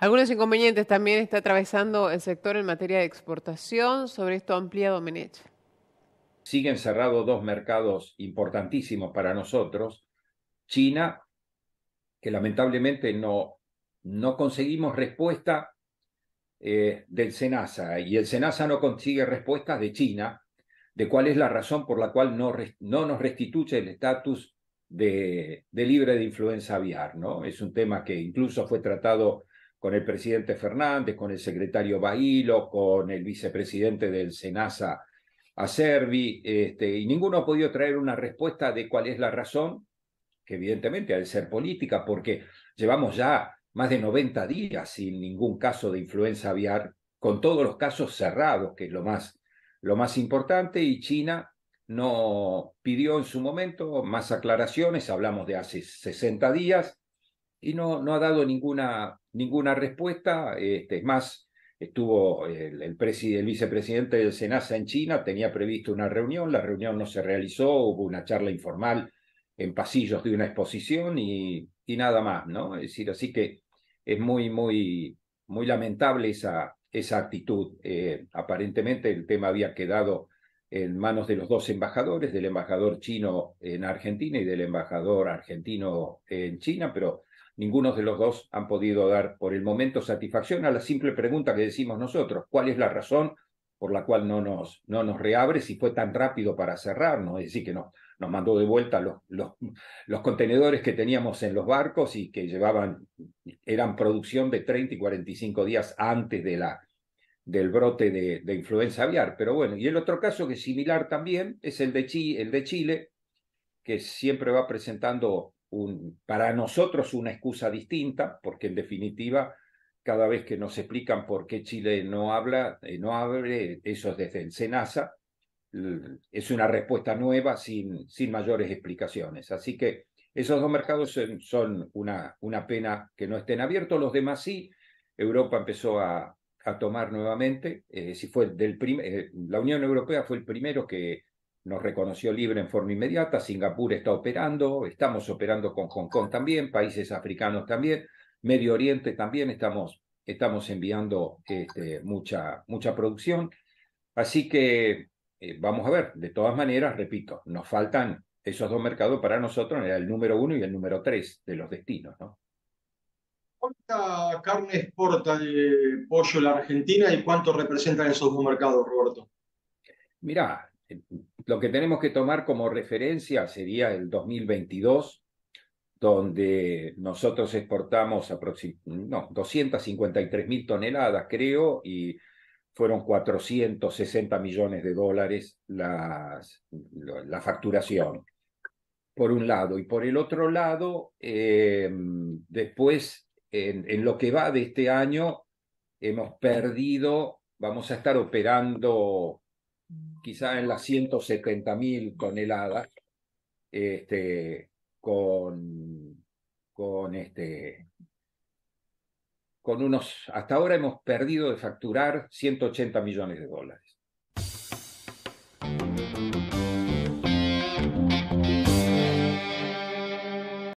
Algunos inconvenientes también está atravesando el sector en materia de exportación. Sobre esto amplía Menech. Siguen cerrados dos mercados importantísimos para nosotros. China, que lamentablemente no, no conseguimos respuesta eh, del SENASA y el SENASA no consigue respuestas de China de cuál es la razón por la cual no, nos restituye el estatus de, de libre de influenza aviar. ¿no? Es un tema que incluso fue tratado con el presidente Fernández, con el secretario Bailo, con el vicepresidente del SENASA Acerbi, este, y ninguno ha podido traer una respuesta de cuál es la razón, que evidentemente ha de ser política, porque llevamos ya más de 90 días sin ningún caso de influenza aviar, con todos los casos cerrados, que es lo más, lo más importante, y China no pidió en su momento más aclaraciones, hablamos de hace 60 días, y no, no ha dado ninguna, ninguna respuesta. Este, es más, estuvo el, vicepresidente del SENASA en China, tenía previsto una reunión, la reunión no se realizó, hubo una charla informal en pasillos de una exposición y, y nada más, ¿no? Es decir, así que es muy, muy, muy lamentable esa, esa actitud. Eh, aparentemente el tema había quedado en manos de los dos embajadores, del embajador chino en Argentina y del embajador argentino en China, pero Ninguno de los dos han podido dar por el momento satisfacción a la simple pregunta que decimos nosotros, ¿cuál es la razón por la cual no nos, no nos reabre si fue tan rápido para cerrarnos? Es decir, que no, nos mandó de vuelta los, los, contenedores que teníamos en los barcos y que llevaban, eran producción de 30 y 45 días antes de la, del brote de, influenza aviar. Pero bueno, y el otro caso que es similar también es el de, el de Chile, que siempre va presentando para nosotros una excusa distinta, porque en definitiva, cada vez que nos explican por qué Chile no habla, eh, no abre, eso es desde el SENASA, es una respuesta nueva sin, sin mayores explicaciones. Así que esos dos mercados son una, una pena que no estén abiertos, los demás sí. Europa empezó a, a tomar nuevamente, eh, si fue del primer eh, la Unión Europea fue el primero que nos reconoció libre en forma inmediata, Singapur está operando, estamos operando con Hong Kong también, países africanos también, Medio Oriente también, estamos, estamos enviando este, mucha, mucha producción. Así que eh, vamos a ver, de todas maneras, repito, nos faltan esos dos mercados para nosotros, el número uno y el número tres de los destinos, ¿Cuánta carne exporta de pollo la Argentina y cuánto representan esos dos mercados, Roberto? Mirá, lo que tenemos que tomar como referencia sería el 2022, donde nosotros exportamos aproximadamente no, 253 mil toneladas, creo, y fueron 460 millones de dólares la facturación, por un lado. Y por el otro lado, em, después, en lo que va de este año, hemos perdido, vamos a estar operando quizá en las 170.000 toneladas, este, con, con, este, con unos, hasta ahora hemos perdido de facturar 180 millones de dólares.